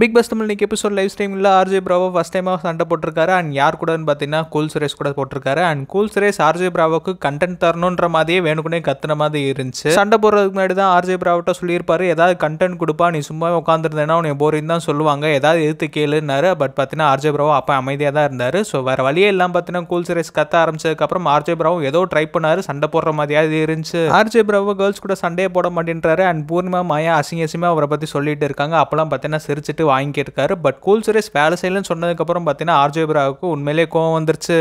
big Boss Tamil இன்னைக்கு episode live ஸ்ட்ரீமில் RJ Bravo first டைமாக சண்டை போட்டிருக்காரு அண்ட் யார் கூடன்னு பார்த்தீங்கன்னா கூல் சுரேஷ் கூட போட்டிருக்காரு அண்ட் கூல் சுரேஷ் ஆர்ஜே பிராவோக்கு கண்டென்ட் தரணுன்ற மாதிரியே வேணுக்குனே கத்துன மாதிரி இருந்துச்சு சண்டை போடுறதுக்கு முன்னாடி தான் ஆர்ஜே பிராவோட்ட சொல்லியிருப்பாரு ஏதாவது கண்டென்ட் கொடுப்பா நீ சும்மா உட்காந்துருந்தேன்னா உனக்கு போரிங் தான் சொல்லுவாங்க ஏதாவது எதிர்த்து கேளுன்னாரு பட் பார்த்தீங்கன்னா ஆர்ஜே பிராவோ அப்போ அமைதியாக தான் இருந்தார் ஸோ வேறு வழியே இல்லாமல் பார்த்தீங்கன்னா கூல் சுரேஷ் கத்த ஆரம்பிச்சதுக்கப்புறம் ஆர்ஜே பிராவோ ஏதோ ட்ரை பண்ணார் சண்டை போடுற மாதிரியாவது இருந்துச்சு ஆர்ஜே பிராவோ கேர்ள்ஸ் கூட சண்டையே போட மாட்டேன்றாரு அண்ட் பூர்ணிமா மாயா அசிங்க அசிங்கமாக அவரை பற்றி சொல்லிட்டு இருக்காங்க அப்போலாம் பார்த்தீங்கன்னா சிரிச்சிட்டு வாங்கிட்டு இருக்காரு பட் கூல் வேலை செய்யலன்னு சொன்னதுக்கப்புறம் பார்த்தீங்கன்னா ஆர்ஜே பிராவுக்கு உண்மையிலே கோவம் வந்துருச்சு